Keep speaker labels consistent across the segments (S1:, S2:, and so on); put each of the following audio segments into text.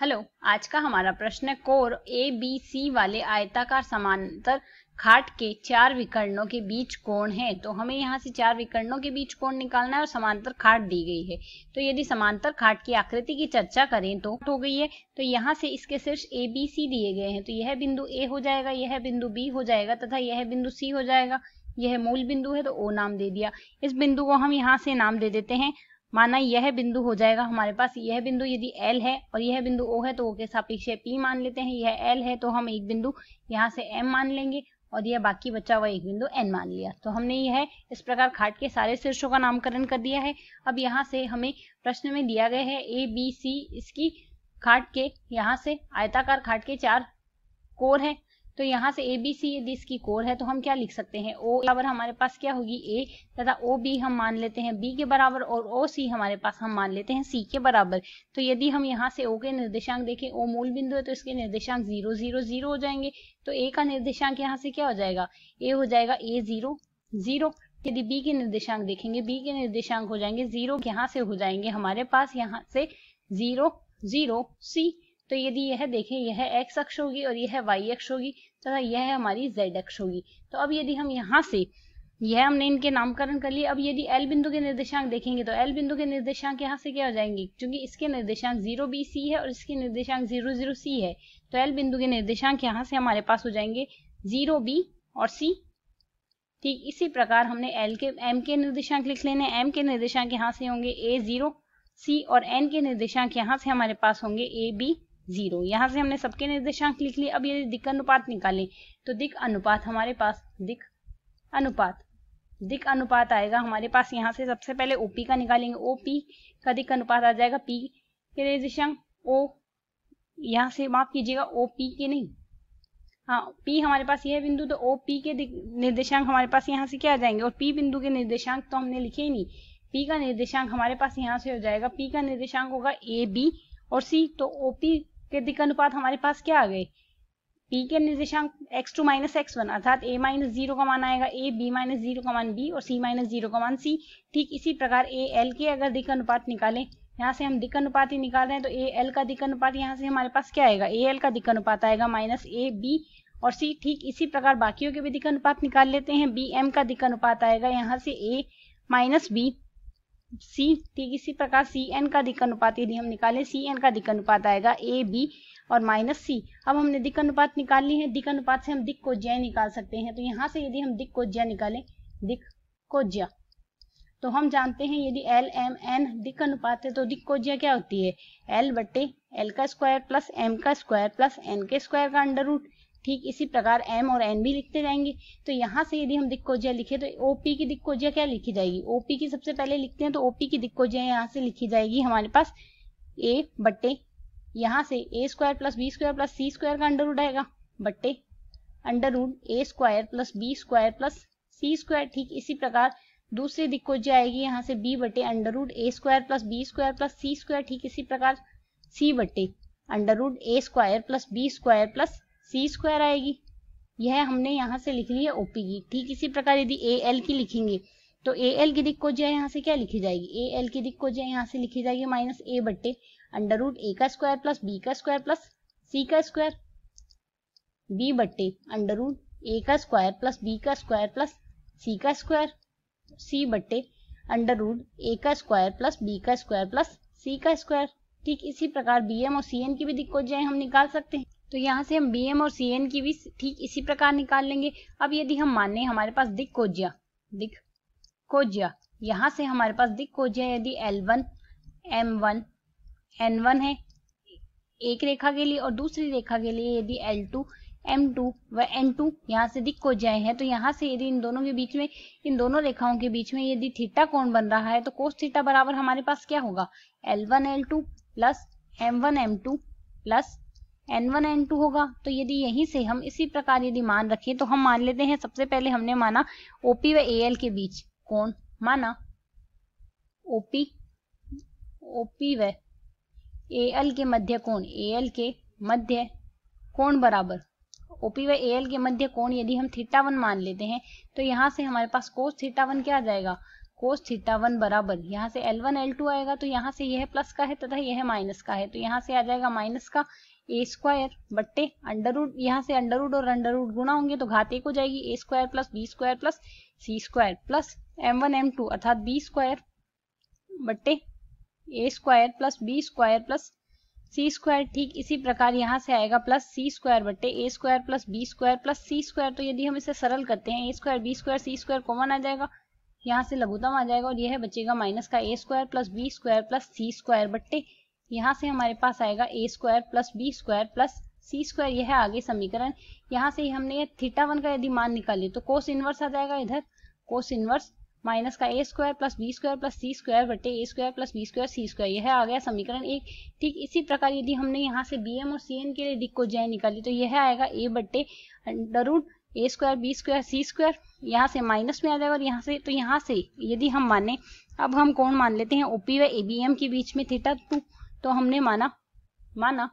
S1: hello आज का हमारा प्रश्न कोर ए बी सी वाले आयताकार समांतर खाट के चार विकर्णों के बीच कोण है तो हमें यहाँ से चार विकर्णों के बीच कोण निकालना है और समांतर खाट दी गई है तो यदि समांतर खाट की आकृति की चर्चा करें तो हो गई है तो यहाँ से इसके शीर्ष ए बी सी दिए गए हैं तो यह बिंदु ए हो जाएगा यह बिंदु बी हो जाएगा तथा यह बिंदु सी हो जाएगा यह मूल बिंदु है तो ओ नाम दे दिया इस बिंदु को हम यहाँ से नाम दे देते हैं माना यह बिंदु हो जाएगा हमारे पास यह बिंदु यदि एल है और यह बिंदु ओ है तो O के सापेक्ष P मान लेते हैं यह एल है तो हम एक बिंदु यहाँ से एम मान लेंगे और यह बाकी बचा हुआ एक बिंदु एन मान लिया तो हमने यह इस प्रकार खाट के सारे शीर्षों का नामकरण कर दिया है अब यहाँ से हमें प्रश्न में दिया गया है ए बी सी इसकी खाट के यहाँ से आयताकार खाट के चार कोर है तो यहाँ से ए बी सी यदि इसकी कोर है तो हम क्या लिख सकते हैं ओ बराबर हमारे पास क्या होगी ए तथा ओ बी हम मान लेते हैं बी के बराबर और ओ सी हमारे पास हम मान लेते हैं सी के बराबर तो यदि हम यहाँ से ओ के निर्देशांक देखें ओ मूल बिंदु है तो इसके निर्देशांक जीरो जीरो जीरो हो जाएंगे तो ए का निर्देशांक यहाँ से क्या हो जाएगा ए हो जाएगा ए जीरो जीरो यदि बी के निर्देशांक देखेंगे बी के निर्देशांक हो जाएंगे जीरो यहाँ से हो जाएंगे हमारे पास यहाँ से जीरो जीरो सी तो यदि यह देखें यह एक्स अक्ष होगी और यह वाई अक्ष होगी तथा तो यह हमारी जेड एक्स होगी तो अब यदि हम यहाँ से यह हमने इनके नामकरण कर लिए अब यदि एल बिंदु के निर्देशांक देखेंगे तो एल बिंदु के निर्देशांक यहाँ से क्या हो जाएंगे क्योंकि इसके निर्देशांक जीरो बी सी है और इसके निर्देशांक जीरो जीरो सी है तो एल बिंदु के निर्देशांक यहाँ से हमारे पास हो जाएंगे जीरो बी और सी ठीक इसी प्रकार हमने एल के एम के निर्देशांक लिख लेने एम के निर्देशांक यहाँ से होंगे ए जीरो सी और एन के निर्देशांक यहाँ से हमारे पास होंगे ए बी जीरो यहाँ से हमने सबके निर्देशांक लिख लिए अब यदि दिक अनुपात निकालें तो दिक अनुपात हमारे पास दिक अनुपात दिक अनुपात आएगा हमारे पास यहाँ से सबसे पहले ओपी का निकालेंगे ओपी का दिक अनुपात आ जाएगा पी के निर्देशांक ओ यहाँ से माफ कीजिएगा ओपी के नहीं हाँ पी हमारे पास यह बिंदु तो ओ पी के निर्देशांक हमारे पास यहाँ से क्या आ जाएंगे और पी बिंदु के निर्देशांक तो हमने लिखे ही नहीं पी का निर्देशांक हमारे पास यहाँ से हो जाएगा पी का निर्देशांक होगा ए बी और सी तो ओपी के दिक अनुपात हमारे पास क्या आ गए P के निर्देशांक x2 to minus x one अर्थात ए माइनस जीरो का मान आएगा a b माइनस जीरो का मान b और c माइनस जीरो का मान c ठीक इसी प्रकार a l के अगर दिक अनुपात निकालें यहाँ से हम दिक अनुपात ही निकाल रहे हैं तो a l का दिक अनुपात यहाँ से हमारे पास क्या आएगा a l का दिक अनुपात आएगा माइनस ए बी और c ठीक इसी प्रकार बाकियों के भी दिक अनुपात निकाल लेते हैं बी एम का दिक अनुपात आएगा यहाँ से ए माइनस बी सी ठीक इसी प्रकार सी एन का दिक अनुपात यदि हम निकालें सी एन का दिक अनुपात आएगा ए बी और माइनस सी अब हमने दिक अनुपात निकाल ली है दिक अनुपात से हम दिक को जय निकाल सकते हैं तो यहाँ से यदि हम दिक को जय निकालें दिक को जय तो हम जानते हैं यदि एल एम एन दिक अनुपात है तो दिक को जय क्या होती है एल बटे एल का स्क्वायर प्लस एम का स्क्वायर प्लस एन के स्क्वायर का अंडर रूट ठीक इसी प्रकार एम और एन भी लिखते जाएंगे तो यहाँ से यदि हम दिक्कोजिया लिखे तो ओपी की दिक्कोजिया क्या लिखी जाएगी ओपी की सबसे पहले लिखते हैं तो ओपी की दिक्कोजिया यहाँ से लिखी जाएगी हमारे पास ए बट्टे यहाँ से A square plus B square plus C square का अंडर रूट आएगा बट्टे under root A square plus B square plus C square ठीक इसी प्रकार दूसरी दिक्कोजिया आएगी यहाँ से बी बटे under root A square plus B square plus C square ठीक इसी प्रकार सी बटे under root A square plus B square plus C square आएगी यह हमने यहाँ से लिख ली है ओपी की ठीक इसी प्रकार यदि ए एल की लिखेंगे तो ए एल की दिक्को जो है यहाँ से क्या लिखी जाएगी ए एल की दिक्को जो है यहाँ से लिखी जाएगी माइनस ए बट्टे अंडर रूट ए का स्क्वायर प्लस बी का स्क्वायर प्लस सी का स्क्वायर बी बट्टे अंडर रूट ए का स्क्वायर प्लस बी का स्क्वायर प्लस सी का स्क्वायर सी बट्टे अंडर रूट ए का स्क्वायर प्लस बी का स्क्वायर प्लस सी का स्क्वायर ठीक इसी प्रकार बी एम और सी एन की भी दिक्को जो है हम निकाल सकते हैं तो यहाँ से हम बी और सी की भी ठीक इसी प्रकार निकाल लेंगे अब यदि हम माने हमारे पास दिक कोजिया दिक कोजिया यहाँ से हमारे पास दिक कोजिया यदि L one M one N one है एक रेखा के लिए और दूसरी रेखा के लिए यदि एल टू एम टू व एन टू यहाँ से दिक को हैं तो यहाँ से यदि इन दोनों के बीच में इन दोनों रेखाओं के बीच में यदि थीटा कोण बन रहा है तो कोस थीटा बराबर हमारे पास क्या होगा L one L two plus M one M two plus N one N two होगा तो यदि यहीं से हम इसी प्रकार यदि मान रखें तो हम मान लेते हैं सबसे पहले हमने माना ओपी व ए के बीच कौन माना ओपी ओपी व ए के मध्य कौन ए के मध्य कौन बराबर ओपी व ए के मध्य कोण यदि हम थीटा वन मान लेते हैं तो यहाँ से हमारे पास कोस थीटा वन क्या आ जाएगा कोस थीटा वन बराबर यहाँ से एल वन एल टू आएगा तो यहाँ से यह प्लस का है तथा यह माइनस का है तो यहाँ से आ जाएगा माइनस का ए स्क्वायर बट्टे अंडर रूड यहाँ से अंडर रूड और अंडर रूड गुणा होंगे तो घात एक हो जाएगी A square plus B square plus C square plus M one M two अर्थात बी स्क्वायर बट्टे A square plus B square plus C square ठीक इसी प्रकार यहाँ से आएगा प्लस सी स्क्वायर बट्टे A square plus B square plus C square तो यदि हम इसे सरल करते हैं A square B square C square common आ जाएगा यहाँ से लघुतम आ जाएगा और यह बचेगा माइनस का A square plus B square plus C square बट्टे यहाँ से हमारे पास आएगा A square plus B square plus C square यह है आगे समीकरण यहाँ से हमने थीटा वन का यदि मान निकाल लिया तो कोस इनवर्स आ जाएगा इधर कोस इनवर्स माइनस का A square plus B square plus C square बटे A square plus B square C square यह आ गया समीकरण एक ठीक इसी प्रकार यदि हमने यहाँ से बी एम और सी एन के लिए दिक्को जय निकाली तो यह आएगा ए बटे root A square B square C square यहाँ से माइनस में आ जाएगा और यहाँ से तो यहाँ से यदि हम माने अब हम कौन मान लेते हैं ओपी व ए बी एम के बीच में थीटा टू तो, तो हमने माना माना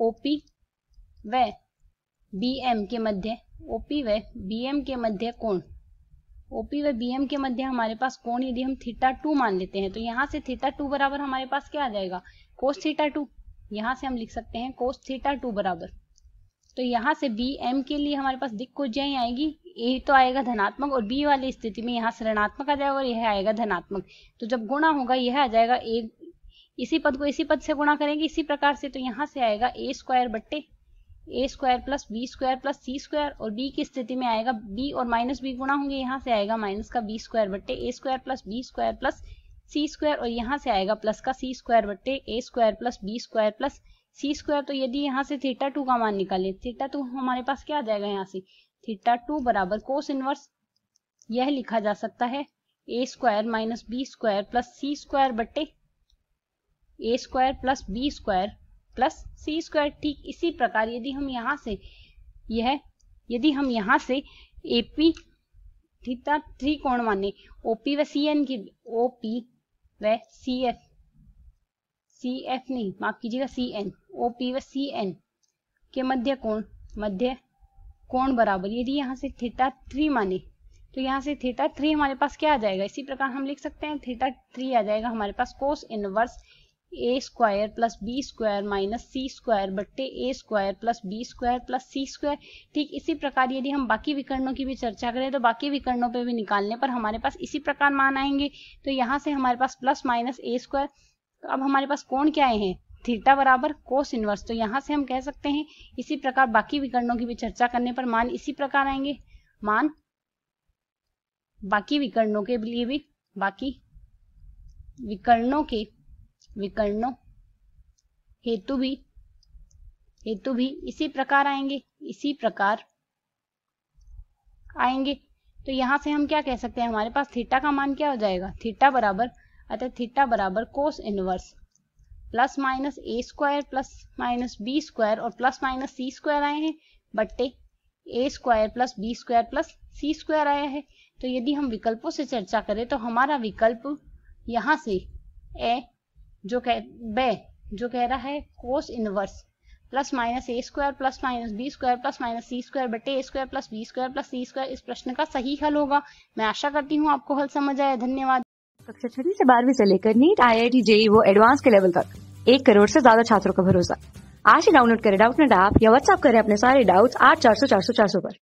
S1: ओपी व बीएम के मध्य ओपी व बीएम के मध्य कोण ओपी व बीएम के मध्य हमारे पास कोण यदि हम थीटा टू मान लेते हैं तो यहाँ से थीटा टू बराबर हमारे पास क्या आ जाएगा कोस थीटा टू यहाँ से हम लिख सकते हैं कोस थीटा टू बराबर तो यहां से बी एम के लिए हमारे पास दिक्कत जय आएगी ए तो आएगा धनात्मक और बी वाली स्थिति में यहाँ से ऋणात्मक आ जाएगा और यह आएगा धनात्मक तो जब गुणा होगा यह आ जाएगा ए इसी पद को इसी पद से गुणा करेंगे इसी प्रकार से तो यहाँ से आएगा ए स्क्वायर बट्टे A square plus B square plus C square और बी की स्थिति में आएगा बी और माइनस बी गुणा होंगे यहाँ से आएगा माइनस का बी स्क्वायर बट्टे A square plus B square plus C square और यहाँ से आएगा प्लस का सी स्क्वायर बट्टे A square plus B square plus C square तो यदि यहाँ से थीटा टू का मान निकाले थीटा टू हमारे पास क्या आ जाएगा यहाँ से थीटा टू बराबर कोस इनवर्स यह लिखा जा सकता है A square minus B square plus C square बट्टे A square plus B square plus C square ठीक इसी प्रकार यदि हम यहाँ से यह यदि हम यहाँ से ए पी थीटा थ्री कोण माने ओपी व सी एन की ओपी व सी एफ सी एफ नहीं माफ कीजिएगा सी एन ओपी व सी एन के मध्य कोण मध्य कोण बराबर यदि यहाँ से थीटा थ्री माने तो यहाँ से थीटा थ्री हमारे पास क्या आ जाएगा इसी प्रकार हम लिख सकते हैं थीटा थ्री आ जाएगा हमारे पास cos inverse A square plus B square minus C square बट्टे A square plus B square plus C square ठीक इसी प्रकार यदि हम बाकी विकर्णों की भी चर्चा करें तो बाकी विकर्णों पे भी निकालने पर हमारे पास इसी प्रकार मान आएंगे तो यहाँ से हमारे पास प्लस माइनस ए स्क्वायर तो अब हमारे पास कोण क्या है थीटा बराबर कोस इनवर्स तो यहाँ से हम कह सकते हैं इसी प्रकार बाकी विकर्णों की भी चर्चा करने पर मान इसी प्रकार आएंगे मान बाकी विकर्णों के लिए भी बाकी विकर्णों के विकर्णों हेतु भी हेतु भी इसी प्रकार आएंगे इसी प्रकार आएंगे तो यहां से हम क्या कह सकते हैं हमारे पास थीटा का मान क्या हो जाएगा थीटा बराबर अतः थीटा बराबर cos inverse plus minus A square plus minus B square और प्लस माइनस सी स्क्वायर आए हैं बट्टे A square plus B square plus C square आया है तो यदि हम विकल्पों से चर्चा करें तो हमारा विकल्प यहां से ए जो कह ब जो कह रहा है cos inverse plus minus A square plus minus B square plus minus C square बटे A square plus B square plus C square इस प्रश्न का सही हल होगा मैं आशा करती हूँ आपको हल समझ आया धन्यवाद कक्षा छठी से बारहवीं से लेकर NEET I I T JEE वो एडवांस के लेवल तक एक करोड़ से ज्यादा छात्रों का भरोसा आज ही डाउनलोड करें डाउट नेट ऐप या व्हाट्सअप करें अपने सारे डाउट्स आठ चार सौ चार सौ चार सौ पर